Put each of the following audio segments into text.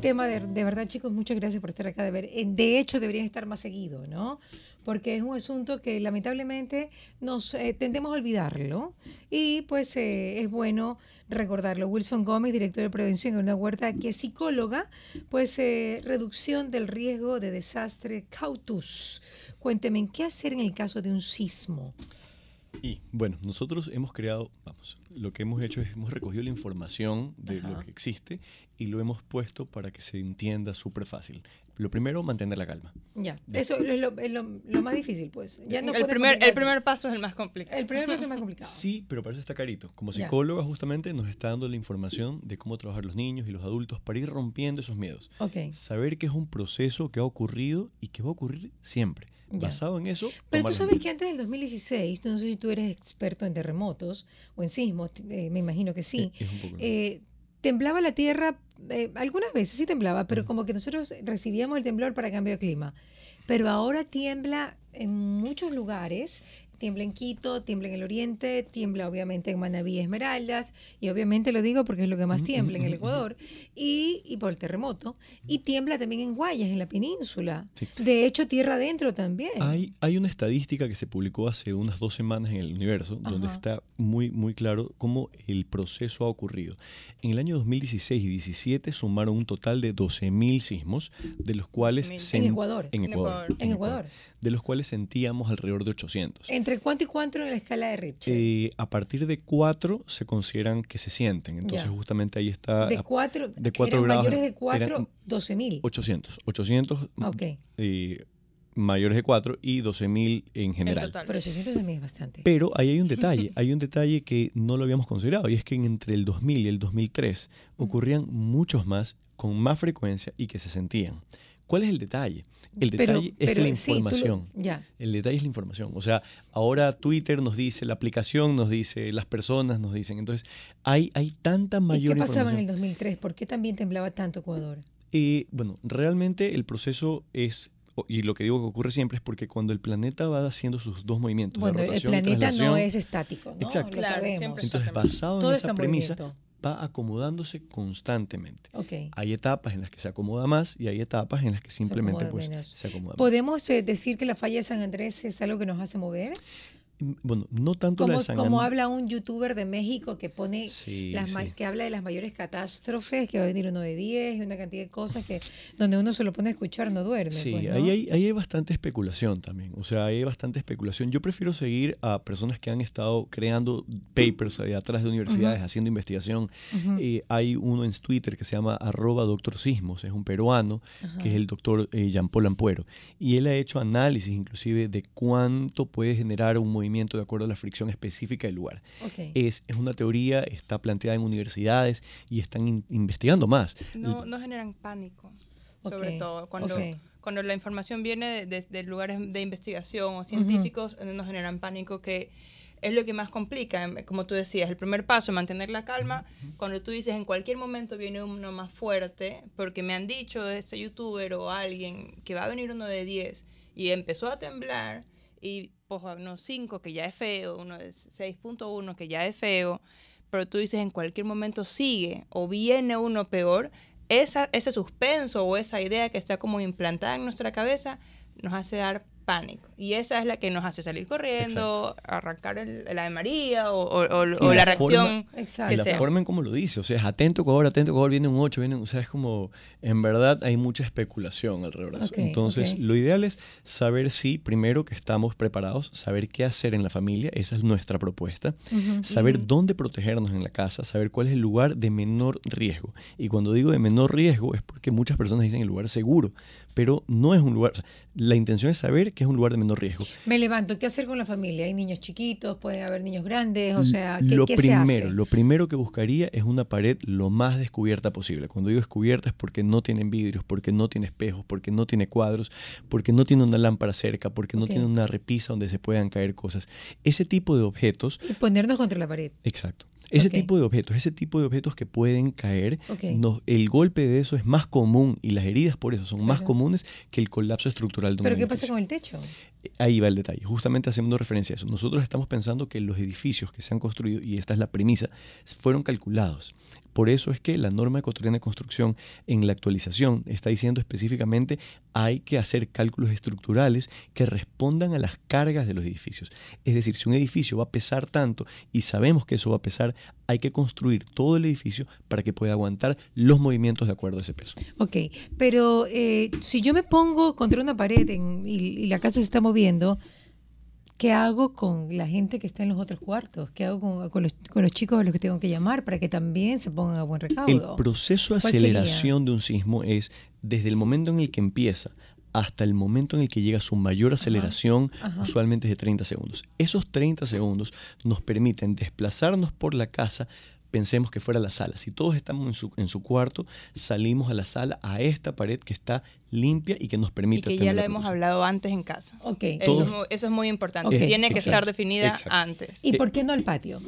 tema, de, de, verdad chicos, muchas gracias por estar acá. De, ver, eh, de hecho, deberían estar más seguido, ¿no? Porque es un asunto que lamentablemente nos eh, tendemos a olvidarlo y pues eh, es bueno recordarlo. Wilson Gómez, director de prevención en una huerta, que es psicóloga, pues reducción del riesgo de desastre cautus. Cuénteme, ¿qué hacer en el caso de un sismo? Y bueno, nosotros hemos creado, vamos, lo que hemos hecho es hemos recogido la información de lo que existe y lo hemos puesto para que se entienda súper fácil. Lo primero, mantener la calma. Ya, eso es lo, más difícil, pues. el, primer, el primer paso es el más complicado. El primer paso es más complicado. Sí, pero para eso está carito. Como psicóloga, justamente, nos está dando la información de cómo trabajar los niños y los adultos para ir rompiendo esos miedos. Saber que es un proceso que ha ocurrido y que va a ocurrir siempre Basado en eso. Pero tú sabes que antes del 2016, no sé si tú eres experto en terremotos o en sismos, eh, me imagino que sí. Eh, temblaba la tierra, eh, algunas veces sí temblaba, pero como que nosotros recibíamos el temblor para cambio de clima. Pero ahora tiembla en muchos lugares Tiembla en Quito, tiembla en el Oriente, tiembla obviamente en Manaví Esmeraldas, y obviamente lo digo porque es lo que más mm, mm, tiembla en el mm, Ecuador, y, por el terremoto, y tiembla también en Guayas, en la península. De hecho, tierra adentro también. Hay, hay una estadística que se publicó hace unas dos semanas en el universo, donde está muy, muy claro cómo el proceso ha ocurrido. En el año 2016 y 2017 sumaron un total de 12.000 sismos, de los cuales... En, Ecuador. Ecuador. De los cuales sentíamos alrededor de 800. ¿Entre cuánto y cuánto en la escala de Richter? a partir de cuatro se consideran que se sienten. Entonces, justamente ahí está. ¿De 4 de cuatro grados? Mayores de 4, 12.000. 800. 800. mayores de cuatro y 12.000 en general. Pero 800 es bastante. Pero ahí hay un detalle, hay un detalle que no lo habíamos considerado y es que entre el 2000 y el 2003 ocurrían muchos más con más frecuencia y que se sentían. ¿Cuál es el detalle? El detalle es la información. El detalle es la información. O sea, ahora Twitter nos dice, la aplicación nos dice, las personas nos dicen. Entonces, hay, hay tanta mayor ¿Y ¿Qué pasaba en el 2003? ¿Por qué también temblaba tanto Ecuador? Eh, bueno, realmente el proceso es y lo que digo que ocurre siempre es porque cuando el planeta va haciendo sus dos movimientos, bueno, el planeta no es estático, ¿no? Exacto. Entonces, basado en esa premisa, va acomodándose constantemente. Okay. Hay etapas en las que se acomoda más y hay etapas en las que simplemente se acomoda, pues, ¿Podemos eh, decir que la falla de San Andrés es algo que nos hace mover? bueno, no tanto como, la de San Como habla un youtuber de México que pone las que habla de las mayores catástrofes, que va a venir uno de 10 y una cantidad de cosas que donde uno se lo pone a escuchar no duerme. Sí, pues, Ahí, hay, hay bastante especulación también, o sea, hay bastante especulación. Yo prefiero seguir a personas que han estado creando papers allá atrás de universidades, haciendo investigación. Eh, hay uno en Twitter que se llama arroba doctor Sismos, es un peruano, que es el doctor eh, Jean Paul Ampuero, y él ha hecho análisis inclusive de cuánto puede generar un movimiento de acuerdo a la fricción específica del lugar. Es, es, una teoría, está planteada en universidades y están investigando más. No, generan pánico, sobre todo cuando... la información viene de, lugares de investigación o científicos, no generan pánico, que es lo que más complica. Como tú decías, el primer paso, es mantener la calma. Cuando tú dices, en cualquier momento viene uno más fuerte, porque me han dicho de este youtuber o alguien que va a venir uno de 10 y empezó a temblar y uno 5 que ya es feo, uno 6.1 que ya es feo, pero tú dices en cualquier momento sigue o viene uno peor, esa, ese suspenso o esa idea que está como implantada en nuestra cabeza nos hace dar pánico. Y esa es la que nos hace salir corriendo, arrancar el, de María o, la, reacción. Exacto. Que la forma en como lo dice. O sea, es atento ahora atento viene un ocho, viene un. O sea, es como. En verdad hay mucha especulación alrededor de Entonces, lo ideal es saber si, primero, que estamos preparados, saber qué hacer en la familia. Esa es nuestra propuesta. saber dónde protegernos en la casa, saber cuál es el lugar de menor riesgo. Y cuando digo de menor riesgo es porque muchas personas dicen el lugar seguro pero no es un lugar, la intención es saber que es un lugar de menor riesgo. Me levanto, ¿qué hacer con la familia? Hay niños chiquitos, ¿Puede haber niños grandes, o sea, ¿qué, lo primero, se Lo primero que buscaría es una pared lo más descubierta posible. Cuando digo descubierta es porque no tienen vidrios, porque no tiene espejos, porque no tiene cuadros, porque no tiene una lámpara cerca, porque no tiene una repisa donde se puedan caer cosas. Ese tipo de objetos... Y ponernos contra la pared. Exacto. Ese tipo de objetos, ese tipo de objetos que pueden caer, el golpe de eso es más común y las heridas por eso son más comunes que el colapso estructural de un ¿Pero qué pasa con el techo? Eh, ahí va el detalle, justamente haciendo referencia a eso. Nosotros estamos pensando que los edificios que se han construido, y esta es la premisa, fueron calculados por eso es que la norma ecuatoriana de construcción en la actualización está diciendo específicamente hay que hacer cálculos estructurales que respondan a las cargas de los edificios. Es decir, si un edificio va a pesar tanto y sabemos que eso va a pesar, hay que construir todo el edificio para que pueda aguantar los movimientos de acuerdo a ese peso. Ok, pero eh, si yo me pongo contra una pared y la casa se está moviendo, ¿Qué hago con la gente que está en los otros cuartos? ¿Qué hago con, los, chicos a los que tengo que llamar para que también se pongan a buen recaudo? El proceso de aceleración de un sismo es desde el momento en el que empieza hasta el momento en el que llega su mayor aceleración, usualmente es de 30 segundos. Esos 30 segundos nos permiten desplazarnos por la casa pensemos que fuera la sala. Si todos estamos en su, cuarto, salimos a la sala, a esta pared que está limpia y que nos permite... Y que ya la, hemos hablado antes en casa. Okay. Eso, es muy, importante. Tiene que estar definida antes. ¿Y eh, por qué no al patio?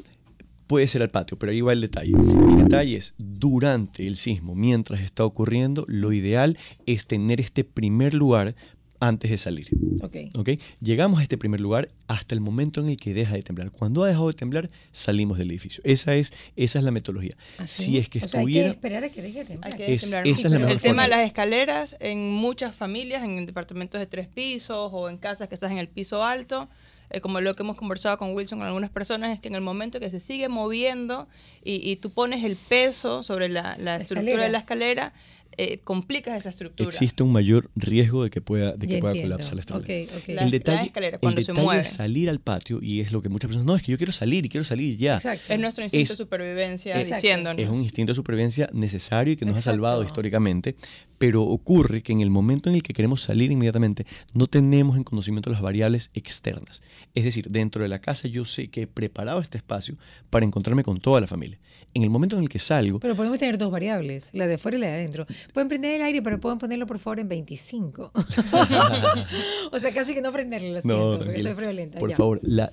puede ser al patio, pero ahí va el detalle. El detalle es, durante el sismo, mientras está ocurriendo, lo ideal es tener este primer lugar antes de salir. Okay. Llegamos a este primer lugar hasta el momento en el que deja de temblar. Cuando ha dejado de temblar, salimos del edificio. Esa es, esa es la metodología. ¿Ah, si es que estuviera. hay que esperar a que deje de temblar. es, esa es la el tema de las escaleras, en muchas familias, en departamentos de tres pisos o en casas que estás en el piso alto, eh, como lo que hemos conversado con Wilson, con algunas personas, es que en el momento que se sigue moviendo y, tú pones el peso sobre la, estructura de la escalera, eh, complicas esa estructura. Existe un mayor riesgo de que pueda, de que pueda colapsar la escalera. El detalle, la escalera, cuando el salir al patio y es lo que muchas personas, no, es que yo quiero salir y quiero salir ya. Exacto. Es nuestro instinto de supervivencia es, diciéndonos. Es un instinto de supervivencia necesario y que nos ha salvado históricamente, pero ocurre que en el momento en el que queremos salir inmediatamente, no tenemos en conocimiento las variables externas. Es decir, dentro de la casa yo sé que he preparado este espacio para encontrarme con toda la familia. En el momento en el que salgo... Pero podemos tener dos variables, la de fuera y la de adentro. Pueden prender el aire, pero pueden ponerlo por favor en 25. o sea, casi que no prenderlo, porque soy Por favor, la,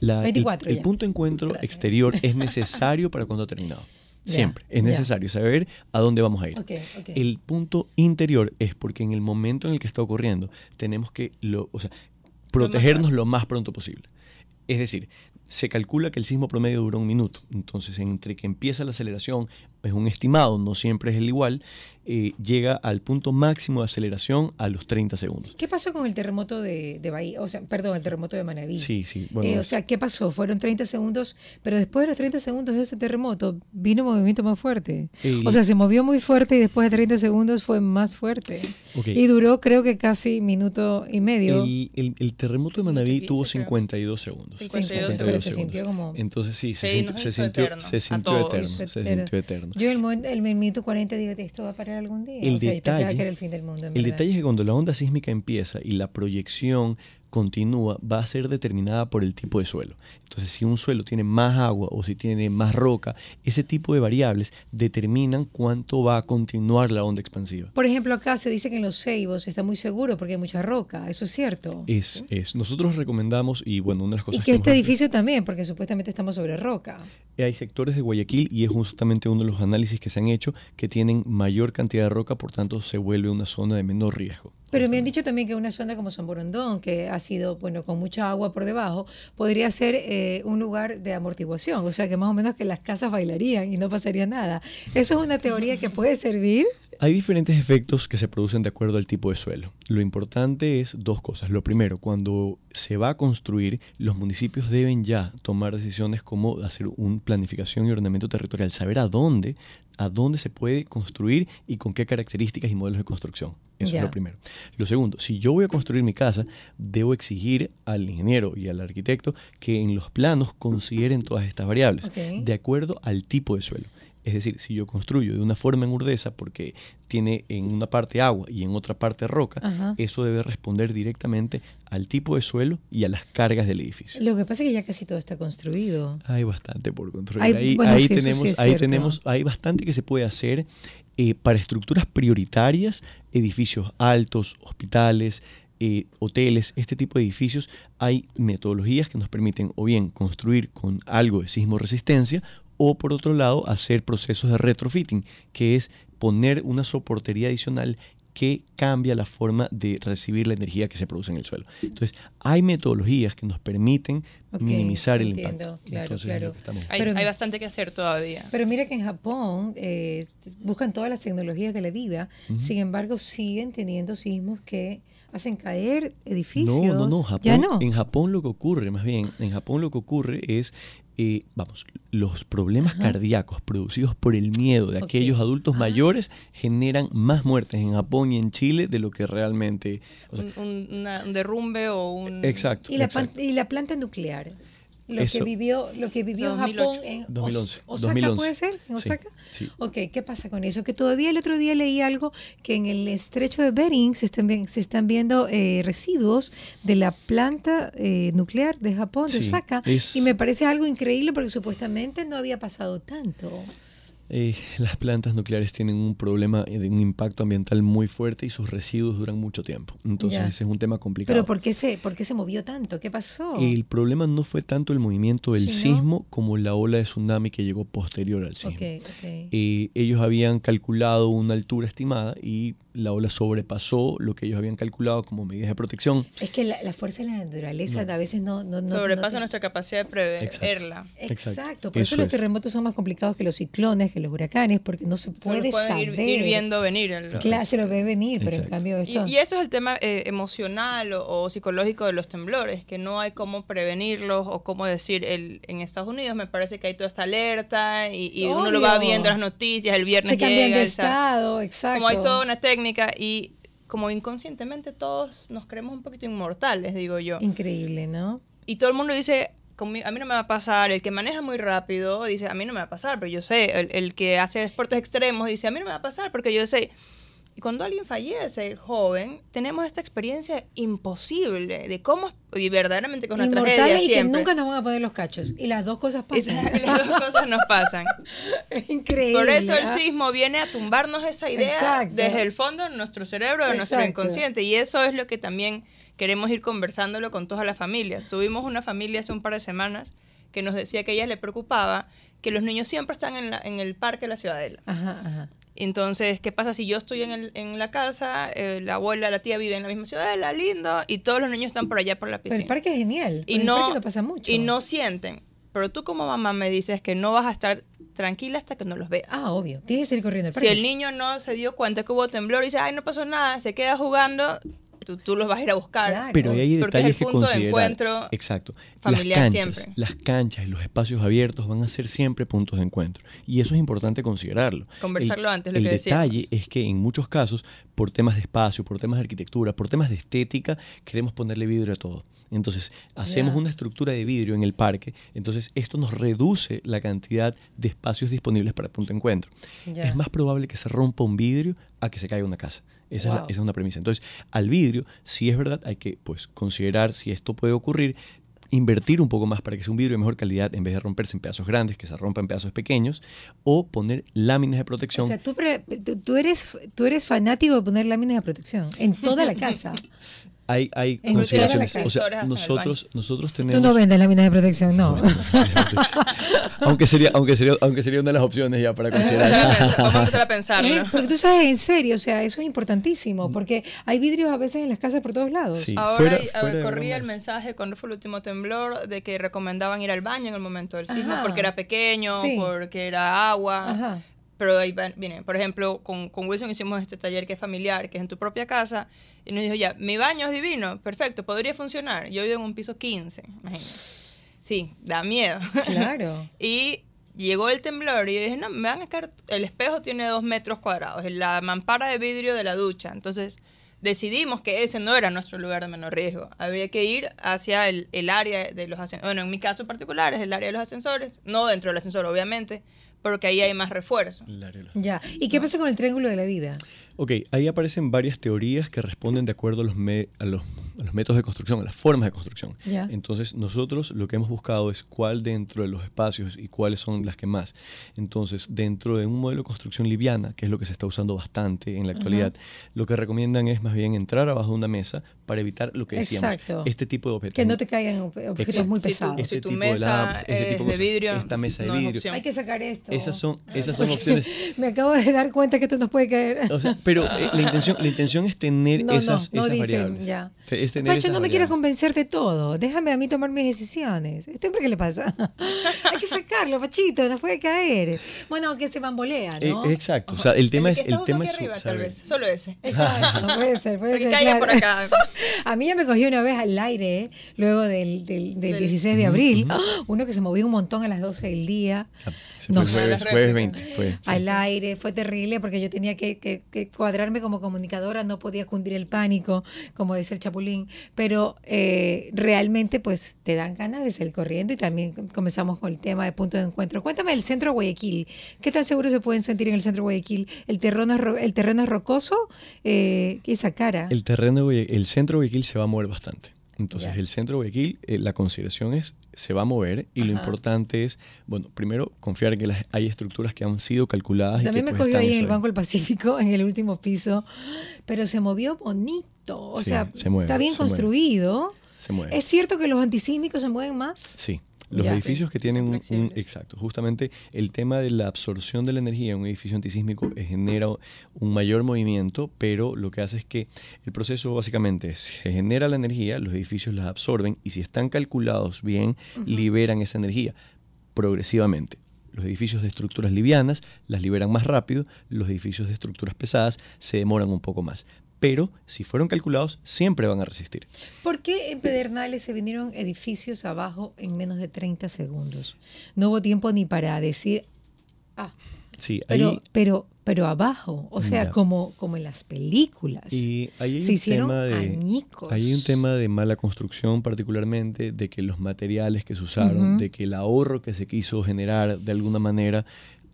el, punto de encuentro exterior es necesario para cuando ha terminado. Siempre. es necesario saber a dónde vamos a ir. El punto interior es porque en el momento en el que está ocurriendo, tenemos que, lo, o sea, protegernos lo más pronto posible. Es decir, se calcula que el sismo promedio dura un minuto. Entonces, entre que empieza la aceleración, es un estimado, no siempre es el igual, eh, llega al punto máximo de aceleración a los 30 segundos. ¿Qué pasó con el terremoto de, de Bahía? O sea, perdón, el terremoto de Manaví. Sí, sí. Eh, o sea, ¿qué pasó? Fueron 30 segundos, pero después de los 30 segundos de ese terremoto vino un movimiento más fuerte. o sea, se movió muy fuerte y después de 30 segundos fue más fuerte. Y duró creo que casi minuto y medio. El, el, terremoto de Manaví tuvo 52 segundos. 52, segundos. se sintió como... Entonces sí, se, sintió, eterno. Se sintió, eterno, Yo en el, el minuto 40 digo, esto va a parar algún día. El, detalle, el, el detalle es que cuando la onda sísmica empieza y la proyección continúa va a ser determinada por el tipo de suelo. Entonces, si un suelo tiene más agua o si tiene más roca, ese tipo de variables determinan cuánto va a continuar la onda expansiva. Por ejemplo, acá se dice que en los ceibos está muy seguro porque hay mucha roca, eso es cierto. Es, es. Nosotros recomendamos, y bueno, una de las cosas... Y que, este edificio también, porque supuestamente estamos sobre roca. Hay sectores de Guayaquil y es justamente uno de los análisis que se han hecho que tienen mayor cantidad de roca, por tanto se vuelve una zona de menor riesgo. Pero me han dicho también que una zona como San Borondón, que ha sido, bueno, con mucha agua por debajo, podría ser eh, un lugar de amortiguación, o sea que más o menos que las casas bailarían y no pasaría nada. Eso es una teoría que puede servir. Hay diferentes efectos que se producen de acuerdo al tipo de suelo. Lo importante es dos cosas. Lo primero, cuando se va a construir, los municipios deben ya tomar decisiones como hacer una planificación y ordenamiento territorial, saber a dónde, a dónde se puede construir y con qué características y modelos de construcción. Eso es lo primero. Lo segundo, si yo voy a construir mi casa, debo exigir al ingeniero y al arquitecto que en los planos consideren todas estas variables, de acuerdo al tipo de suelo. Es decir, si yo construyo de una forma en porque tiene en una parte agua y en otra parte roca, eso debe responder directamente al tipo de suelo y a las cargas del edificio. Lo que pasa es que ya casi todo está construido. Hay bastante por construir. ahí, tenemos, ahí tenemos, hay bastante que se puede hacer eh, para estructuras prioritarias, edificios altos, hospitales, eh, hoteles, este tipo de edificios, hay metodologías que nos permiten o bien construir con algo de sismo resistencia o por otro lado hacer procesos de retrofitting, que es poner una soportería adicional que cambia la forma de recibir la energía que se produce en el suelo. Entonces, hay metodologías que nos permiten minimizar el impacto. Hay, pero, hay, bastante que hacer todavía. Pero mira que en Japón eh, buscan todas las tecnologías de la vida, sin embargo, siguen teniendo sismos que hacen caer edificios. No, no, no. no. En Japón lo que ocurre, más bien, en Japón lo que ocurre es vamos, los problemas cardíacos producidos por el miedo de aquellos adultos mayores generan más muertes en Japón y en Chile de lo que realmente... un, derrumbe o un... exacto. ¿Y la planta nuclear? lo que vivió, lo que vivió Japón en Osaka, ¿puede ser? ¿En Osaka? Sí, Ok, ¿qué pasa con eso? Que todavía el otro día leí algo que en el estrecho de Bering se están, se están viendo eh, residuos de la planta eh, nuclear de Japón, de Osaka, y me parece algo increíble porque supuestamente no había pasado tanto. Eh, las plantas nucleares tienen un problema de un impacto ambiental muy fuerte y sus residuos duran mucho tiempo. Entonces ese es un tema complicado. Pero ¿por qué, se, ¿por qué se movió tanto? ¿Qué pasó? El problema no fue tanto el movimiento del sismo como la ola de tsunami que llegó posterior al sismo. Eh, ellos habían calculado una altura estimada y la ola sobrepasó lo que ellos habían calculado como medidas de protección. Es que la, fuerza de la naturaleza a veces no... sobrepasa nuestra capacidad de preverla. Exacto. Por eso, los terremotos son más complicados que los ciclones, que los huracanes, porque no se puede saber. viendo venir. Claro, se lo ve venir, pero en cambio Y, eso es el tema eh, emocional o, psicológico de los temblores, que no hay cómo prevenirlos o cómo decir, el, en Estados Unidos me parece que hay toda esta alerta y, uno lo va viendo las noticias, el viernes se llega, el estado, exacto. Como hay toda una técnica y como inconscientemente todos nos creemos un poquito inmortales, digo yo. Increíble, ¿no? Y todo el mundo dice, a mí no me va a pasar, el que maneja muy rápido dice, a mí no me va a pasar, pero yo sé, el, el que hace deportes extremos dice, a mí no me va a pasar, porque yo sé, y cuando alguien fallece joven, tenemos esta experiencia imposible de cómo, y verdaderamente con una tragedia. Y que nunca nos van a poner los cachos. Y las dos cosas pasan. Y las dos cosas nos pasan. Increíble. Por eso el ¿ah? sismo viene a tumbarnos esa idea desde el fondo de nuestro cerebro, de nuestro inconsciente. Y eso es lo que también queremos ir conversándolo con todas las familias. Tuvimos una familia hace un par de semanas que nos decía que a ella le preocupaba que los niños siempre están en, el parque de la Ciudadela. Ajá, Entonces, ¿qué pasa si yo estoy en, la casa, eh, la abuela, la tía vive en la misma ciudadela, lindo, y todos los niños están por allá por la piscina? Pero el parque es genial. Y no, pasa mucho. Y no sienten. Pero tú como mamá me dices que no vas a estar tranquila hasta que no los veas. Ah, obvio. Tienes que ir corriendo al parque. Si el niño no se dio cuenta que hubo temblor y dice, ay, no pasó nada, se queda jugando, tú, los vas a ir a buscar. Pero hay detalles es el punto De encuentro Exacto. Familiar las canchas, siempre. las canchas y los espacios abiertos van a ser siempre puntos de encuentro y eso es importante considerarlo. Conversarlo antes lo el que El detalle es que en muchos casos por temas de espacio, por temas de arquitectura, por temas de estética queremos ponerle vidrio a todo. Entonces, hacemos una estructura de vidrio en el parque, entonces esto nos reduce la cantidad de espacios disponibles para punto de encuentro. Es más probable que se rompa un vidrio a que se caiga una casa. Esa, es una premisa. Entonces, al vidrio, si es verdad, hay que pues, considerar si esto puede ocurrir, invertir un poco más para que sea un vidrio de mejor calidad en vez de romperse en pedazos grandes, que se rompa en pedazos pequeños, o poner láminas de protección. O sea, eres, tú eres fanático de poner láminas de protección en toda la casa. hay, hay consideraciones. O sea, nosotros, nosotros tenemos. Tú no vendes láminas de protección, no. aunque, sería, aunque, sería, aunque sería una de las opciones ya para considerar. Vamos a empezar pensar. Eh, porque tú sabes, en serio, o sea, eso es importantísimo, porque hay vidrios a veces en las casas por todos lados. Ahora corría el mensaje cuando fue el último temblor de que recomendaban ir al baño en el momento del sismo, porque era pequeño, porque era agua pero ahí viene, por ejemplo, con, con, Wilson hicimos este taller que es familiar, que es en tu propia casa, y nos dijo, ya, mi baño es divino, perfecto, podría funcionar. Yo vivo en un piso 15, imagínate. Sí, da miedo. Claro. y llegó el temblor y yo dije, no, me van a caer, el espejo tiene dos metros cuadrados, la mampara de vidrio de la ducha, entonces decidimos que ese no era nuestro lugar de menor riesgo. Había que ir hacia el, el área de los ascensores. Bueno, en mi caso particular es el área de los ascensores, no dentro del ascensor, obviamente, porque ahí hay más refuerzo. Ya. ¿Y qué pasa con el triángulo de la vida? Ok, ahí aparecen varias teorías que responden de acuerdo a los, me, a los los métodos de construcción, las formas de construcción. Entonces, nosotros lo que hemos buscado es cuál dentro de los espacios y cuáles son las que más. Entonces, dentro de un modelo de construcción liviana, que es lo que se está usando bastante en la actualidad, lo que recomiendan es más bien entrar abajo de una mesa para evitar lo que decíamos, este tipo de objetos. Que no te caigan objetos muy este pesados. Si este tu, mesa este es de vidrio, esta mesa de vidrio. Hay que sacar esto. Esas son, esas son opciones. Me acabo de dar cuenta que esto nos puede caer. pero eh, la, intención, la intención es tener esas esas, no, esas dicen, Ya. Pacho, no me quieras convencer de todo. Déjame a mí tomar mis decisiones. ¿Esto hombre qué le pasa? Hay que sacarlo, Pachito, no puede caer. Bueno, que se bambolea, eh, exacto. O sea, el tema es. El tema Solo ese. Exacto, puede ser, puede ser. Por acá. a mí ya me cogió una vez al aire, luego del, 16 de abril. Uno que se movía un montón a las 12 del día. Ah, jueves, 20. Al aire, fue terrible porque yo tenía que, cuadrarme como comunicadora, no podía cundir el pánico, como dice el Chapulín pero eh, realmente pues te dan ganas de salir corriendo y también comenzamos con el tema de punto de encuentro. Cuéntame el centro de Guayaquil, ¿qué tan seguro se pueden sentir en el centro de Guayaquil? ¿El terreno es, el terreno es rocoso? Eh, esa cara? El terreno, el centro de Guayaquil se va a mover bastante. Entonces, el centro de aquí eh, la consideración es, se va a mover y lo importante es, bueno, primero, confiar en que hay estructuras que han sido calculadas. También me cogió ahí en el Banco del Pacífico, en el último piso, pero se movió bonito, o sea, está bien construido. Se mueve. ¿Es cierto que los antisísmicos se mueven más? Sí, los edificios que tienen un, Exacto, justamente el tema de la absorción de la energía en un edificio antisísmico eh, genera un mayor movimiento, pero lo que hace es que el proceso básicamente es, se genera la energía, los edificios la absorben y si están calculados bien, liberan esa energía progresivamente. Los edificios de estructuras livianas las liberan más rápido, los edificios de estructuras pesadas se demoran un poco más pero si fueron calculados siempre van a resistir. ¿Por qué en Pedernales se vinieron edificios abajo en menos de 30 segundos? No hubo tiempo ni para decir, ah, sí, pero, ahí, pero, pero abajo, o sea, como, como en las películas. Y hay un tema de, añicos. Hay un tema de mala construcción particularmente, de que los materiales que se usaron, de que el ahorro que se quiso generar de alguna manera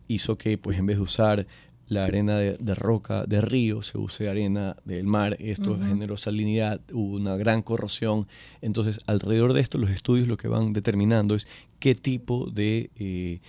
hizo que pues en vez de usar la arena de, roca, de río, se usa arena del mar, esto generó salinidad, hubo una gran corrosión. Entonces, alrededor de esto, los estudios lo que van determinando es qué tipo de eh,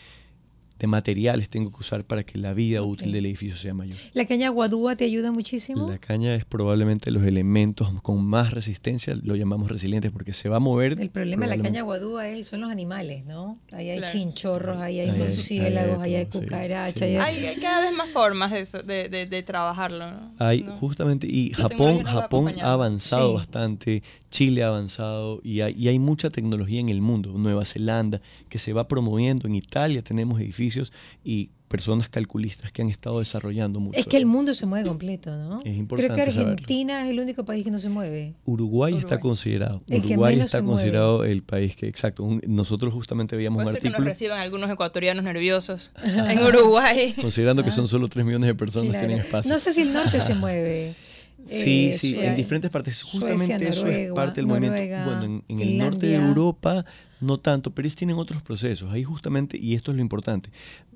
de materiales tengo que usar para que la vida útil del edificio sea mayor. ¿La caña guadúa te ayuda muchísimo? La caña es probablemente los elementos con más resistencia, lo llamamos resilientes, porque se va a mover. El problema de la caña guadúa son los animales, ¿no? Ahí hay chinchorros, ahí hay murciélagos, ahí hay cucarachas. hay, cada vez más formas de, trabajarlo, ¿no? Hay, justamente, y, Japón, Japón ha avanzado bastante, Chile ha avanzado, y hay, y hay mucha tecnología en el mundo, Nueva Zelanda, que se va promoviendo, en Italia tenemos edificios y personas calculistas que han estado desarrollando mucho. Es que el mundo se mueve completo, ¿no? Es importante. Creo que Argentina es el único país que no se mueve. Uruguay, está considerado. Uruguay está considerado el país que, exacto. nosotros justamente veíamos un artículo. que nos reciban algunos ecuatorianos nerviosos en Uruguay. Considerando que ah. son solo 3 millones de personas que tienen espacio. No sé si el norte se mueve. Eh, sí, sí, en diferentes partes. Justamente eso es parte del movimiento. Bueno, en, en el norte de Europa no tanto, pero ellos tienen otros procesos. Ahí justamente, y esto es lo importante,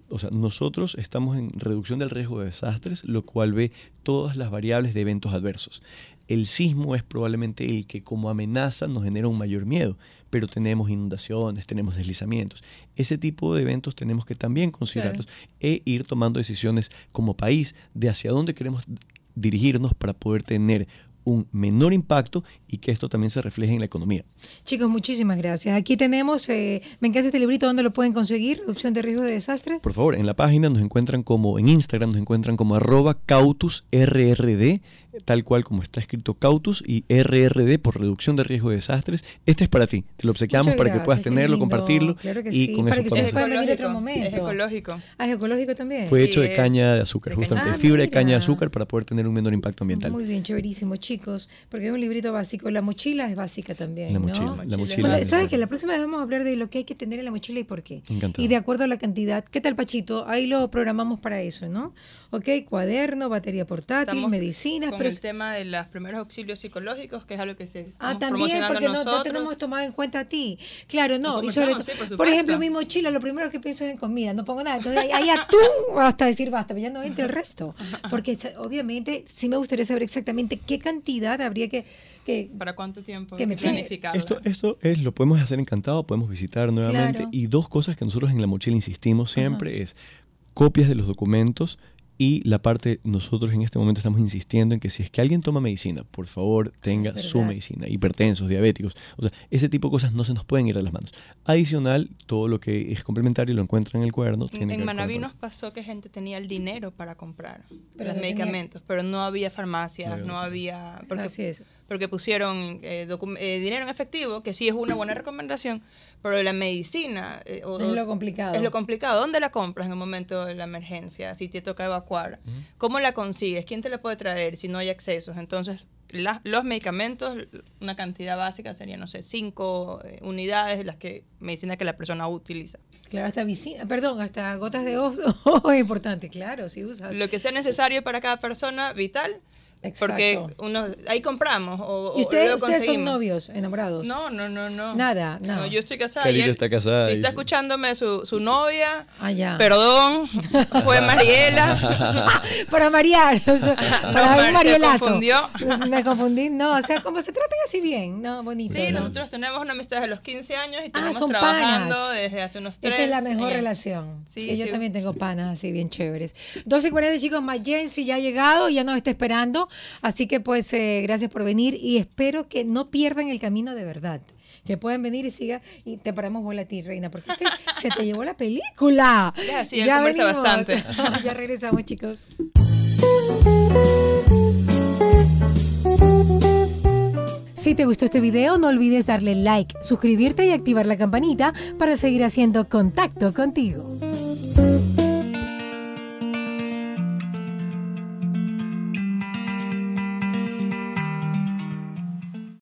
o sea, nosotros estamos en reducción del riesgo de desastres, lo cual ve todas las variables de eventos adversos. El sismo es probablemente el que como amenaza nos genera un mayor miedo, pero tenemos inundaciones, tenemos deslizamientos. Ese tipo de eventos tenemos que también considerarlos e ir tomando decisiones como país de hacia dónde queremos dirigirnos para poder tener un menor impacto y que esto también se refleje en la economía. Chicos, muchísimas gracias. Aquí tenemos, eh, me encanta este librito, ¿dónde lo pueden conseguir? Reducción de riesgo de desastres. Por favor, en la página nos encuentran como, en Instagram nos encuentran como arroba cautusrrd, tal cual como está escrito cautus y rrd por reducción de riesgo de desastres. Este es para ti, te lo obsequiamos para que puedas tenerlo, compartirlo. Claro que sí, con para que ustedes puedan venir otro momento. Es ecológico. Ah, es ecológico también. Fue hecho de caña de azúcar, justamente, fibra de caña de ah, azúcar para poder tener un menor impacto ambiental. Muy bien, chéverísimo, chicos porque es un librito básico. La mochila es básica también. ¿no? La mochila ¿Sabes que La próxima vez vamos a hablar de lo que hay que tener en la mochila y por qué. Y de acuerdo a la cantidad. ¿Qué tal, Pachito? Ahí lo programamos para eso, ¿no? Ok, cuaderno, batería portátil, Estamos medicinas. Con pero... el tema de los primeros auxilios psicológicos, que es algo que se. Ah, también, porque no, tenemos tomado en cuenta a ti. Claro, no. Y sobre por, ejemplo, mi mochila, lo primero que pienso es en comida, no pongo nada. Entonces ahí, tú atún hasta decir basta, ya no entra el resto. Porque obviamente sí me gustaría saber exactamente qué cantidad cantidad habría que... que ¿Para cuánto tiempo? Que Esto, esto es, lo podemos hacer encantado, podemos visitar nuevamente. Y dos cosas que nosotros en la mochila insistimos siempre es copias de los documentos y la parte, nosotros en este momento estamos insistiendo en que si es que alguien toma medicina, por favor tenga su medicina, hipertensos, diabéticos. O sea, ese tipo de cosas no se nos pueden ir de las manos. Adicional, todo lo que es complementario lo encuentran en el cuerno. Tiene en Manaví nos pasó que gente tenía el dinero para comprar los medicamentos, pero no había farmacias, no había... Porque, Así es. Porque pusieron eh, eh, dinero en efectivo, que sí es una buena recomendación, pero la medicina... Eh, es lo complicado. Es lo complicado. ¿Dónde la compras en el momento de la emergencia? Si te toca evacuar. ¿Cómo la consigues? ¿Quién te la puede traer si no hay accesos? Entonces, los medicamentos, una cantidad básica sería, no sé, cinco eh, unidades de las que medicina que la persona utiliza. Claro, hasta perdón, hasta gotas de oso, oh, es importante, claro, si usas. Lo que sea necesario para cada persona, vital, porque ahí compramos. O, ¿Y ustedes, ustedes son novios, enamorados? No, no, no, no. Nada, No, yo estoy casada. está casada. Si está escuchándome su, su novia, ah, perdón, fue Mariela. para mariar para un marielazo. Pues me confundí, no, o sea, como se tratan así bien, no, bonito. Sí, nosotros tenemos una amistad de los 15 años y tenemos ah, trabajando desde hace unos 3. Esa es la mejor relación. Sí, sí, yo también tengo panas así bien chéveres. 12 y 40 chicos, Mayensi ya ha llegado, ya nos está esperando. Así que pues eh, gracias por venir y espero que no pierdan el camino de verdad. Que puedan venir y siga y te paramos bola a ti, Reina, porque este se te llevó la película. Ya, sí, ya bastante. ya regresamos, chicos. Si te gustó este video, no olvides darle like, suscribirte y activar la campanita para seguir haciendo contacto contigo.